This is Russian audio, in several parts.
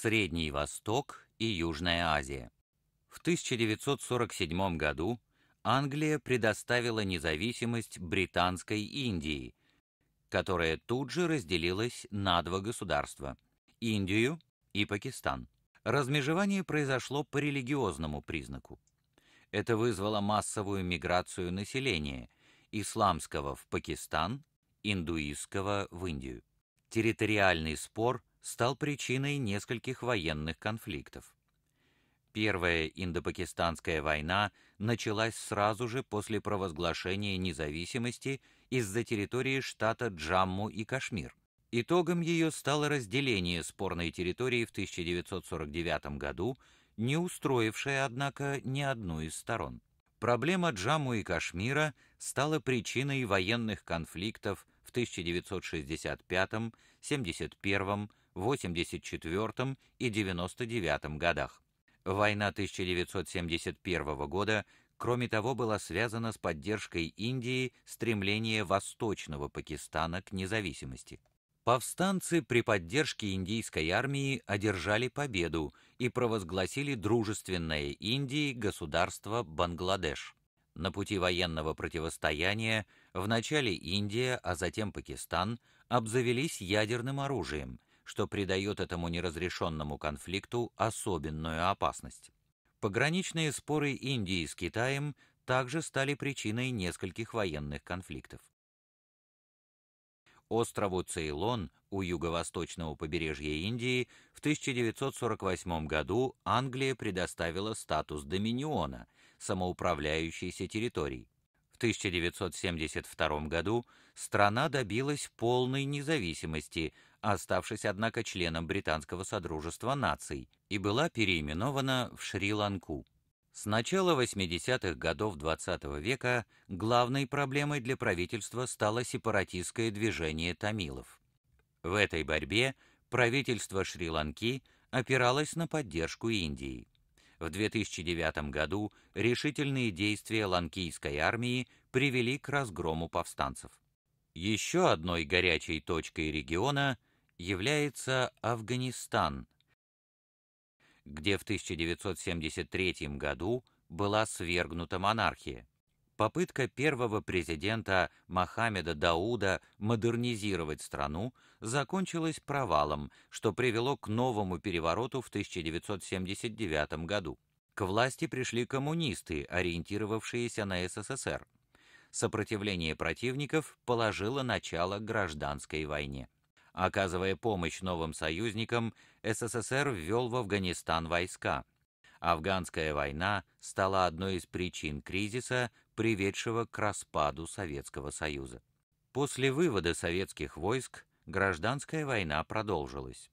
Средний Восток и Южная Азия. В 1947 году Англия предоставила независимость британской Индии, которая тут же разделилась на два государства Индию и Пакистан. Размежевание произошло по религиозному признаку. Это вызвало массовую миграцию населения исламского в Пакистан, индуистского в Индию. Территориальный спор стал причиной нескольких военных конфликтов. Первая индопакистанская война началась сразу же после провозглашения независимости из-за территории штата Джамму и Кашмир. Итогом ее стало разделение спорной территории в 1949 году, не устроившее, однако, ни одну из сторон. Проблема Джамму и Кашмира стала причиной военных конфликтов в 1965, 71, 1984 и 1999 годах. Война 1971 года, кроме того, была связана с поддержкой Индии стремления Восточного Пакистана к независимости. Повстанцы при поддержке индийской армии одержали победу и провозгласили дружественное Индии государство Бангладеш. На пути военного противостояния вначале Индия, а затем Пакистан обзавелись ядерным оружием – что придает этому неразрешенному конфликту особенную опасность. Пограничные споры Индии с Китаем также стали причиной нескольких военных конфликтов. Острову Цейлон у юго-восточного побережья Индии в 1948 году Англия предоставила статус доминиона, самоуправляющейся территории. 1972 году страна добилась полной независимости, оставшись, однако, членом Британского Содружества наций, и была переименована в Шри-Ланку. С начала 80-х годов XX -го века главной проблемой для правительства стало сепаратистское движение тамилов. В этой борьбе правительство Шри-Ланки опиралось на поддержку Индии. В 2009 году решительные действия ланкийской армии привели к разгрому повстанцев. Еще одной горячей точкой региона является Афганистан, где в 1973 году была свергнута монархия. Попытка первого президента Мохаммеда Дауда модернизировать страну закончилась провалом, что привело к новому перевороту в 1979 году. К власти пришли коммунисты, ориентировавшиеся на СССР. Сопротивление противников положило начало гражданской войне. Оказывая помощь новым союзникам, СССР ввел в Афганистан войска. Афганская война стала одной из причин кризиса, приведшего к распаду Советского Союза. После вывода советских войск гражданская война продолжилась.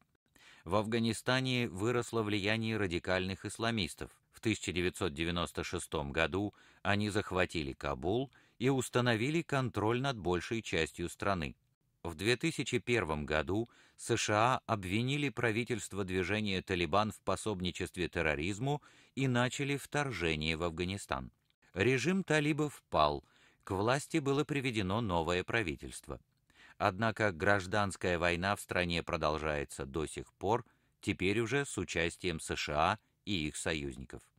В Афганистане выросло влияние радикальных исламистов. В 1996 году они захватили Кабул и установили контроль над большей частью страны. В 2001 году США обвинили правительство движения «Талибан» в пособничестве терроризму и начали вторжение в Афганистан. Режим талибов пал, к власти было приведено новое правительство. Однако гражданская война в стране продолжается до сих пор, теперь уже с участием США и их союзников.